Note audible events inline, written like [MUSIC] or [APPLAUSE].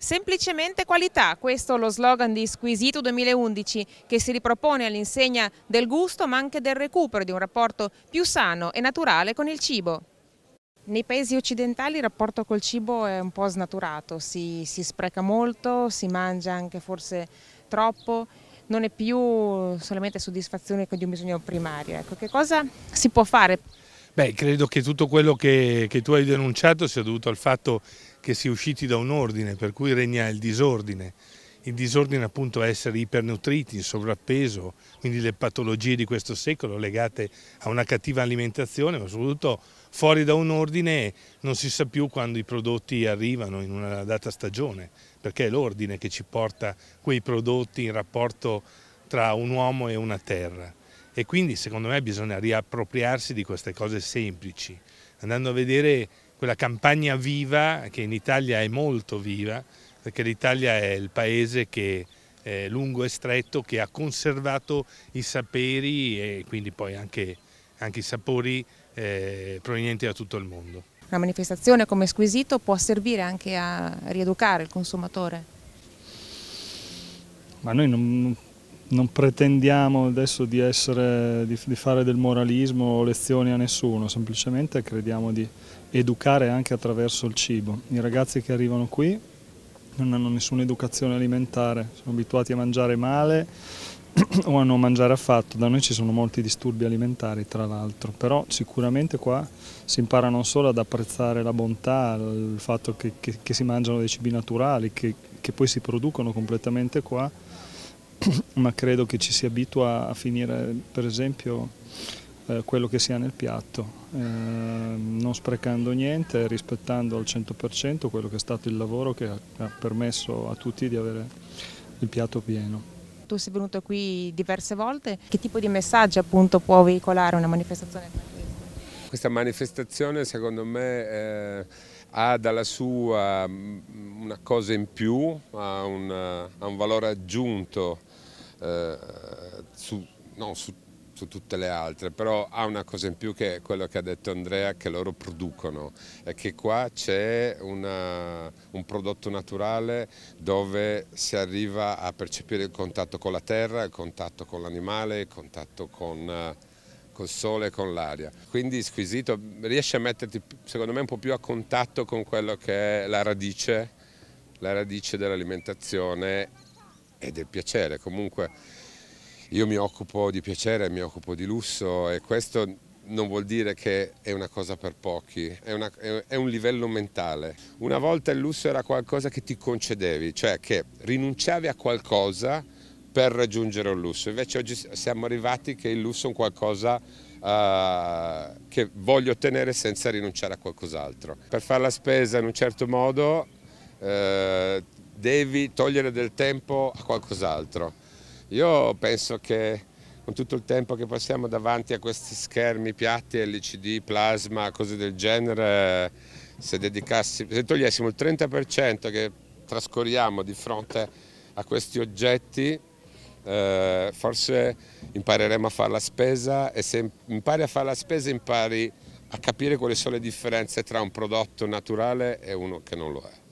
Semplicemente qualità, questo è lo slogan di Squisito 2011 che si ripropone all'insegna del gusto ma anche del recupero di un rapporto più sano e naturale con il cibo. Nei paesi occidentali il rapporto col cibo è un po' snaturato, si, si spreca molto, si mangia anche forse troppo, non è più solamente soddisfazione di un bisogno primario. Ecco, che cosa si può fare? Beh, credo che tutto quello che, che tu hai denunciato sia dovuto al fatto che che si è usciti da un ordine per cui regna il disordine. Il disordine appunto è essere ipernutriti, in sovrappeso, quindi le patologie di questo secolo legate a una cattiva alimentazione, ma soprattutto fuori da un ordine non si sa più quando i prodotti arrivano in una data stagione, perché è l'ordine che ci porta quei prodotti in rapporto tra un uomo e una terra. E quindi secondo me bisogna riappropriarsi di queste cose semplici, andando a vedere quella campagna viva che in Italia è molto viva, perché l'Italia è il paese che è lungo e stretto, che ha conservato i saperi e quindi poi anche, anche i sapori eh, provenienti da tutto il mondo. Una manifestazione come Squisito può servire anche a rieducare il consumatore? Ma noi non, non pretendiamo adesso di, essere, di, di fare del moralismo o lezioni a nessuno, semplicemente crediamo di educare anche attraverso il cibo. I ragazzi che arrivano qui non hanno nessuna educazione alimentare, sono abituati a mangiare male [CLEARS THROAT] o a non mangiare affatto. Da noi ci sono molti disturbi alimentari, tra l'altro, però sicuramente qua si impara non solo ad apprezzare la bontà, il fatto che, che, che si mangiano dei cibi naturali, che, che poi si producono completamente qua, [CLEARS THROAT] ma credo che ci si abitua a finire, per esempio, eh, quello che si ha nel piatto, eh, non sprecando niente, rispettando al 100% quello che è stato il lavoro che ha permesso a tutti di avere il piatto pieno. Tu sei venuto qui diverse volte, che tipo di messaggio appunto può veicolare una manifestazione come questa? Questa manifestazione secondo me eh, ha dalla sua mm, una cosa in più, ha un, ha un valore aggiunto eh, su, no, su su tutte le altre, però ha una cosa in più che è quello che ha detto Andrea, che loro producono è che qua c'è un prodotto naturale dove si arriva a percepire il contatto con la terra, il contatto con l'animale, il contatto con eh, col sole e con l'aria. Quindi squisito, riesce a metterti secondo me un po' più a contatto con quello che è la radice, la radice dell'alimentazione e del piacere. Comunque io mi occupo di piacere, mi occupo di lusso e questo non vuol dire che è una cosa per pochi, è, una, è, un livello mentale. Una volta il lusso era qualcosa che ti concedevi, cioè che rinunciavi a qualcosa per raggiungere un lusso. Invece oggi siamo arrivati che il lusso è un qualcosa uh, che voglio ottenere senza rinunciare a qualcos'altro. Per fare la spesa in un certo modo uh, devi togliere del tempo a qualcos'altro io penso che con tutto il tempo che passiamo davanti a questi schermi piatti, LCD, plasma, cose del genere, se, se togliessimo il 30% che trascorriamo di fronte a questi oggetti, eh, forse impareremo a fare la spesa e se impari a fare la spesa impari a capire quali sono le differenze tra un prodotto naturale e uno che non lo è.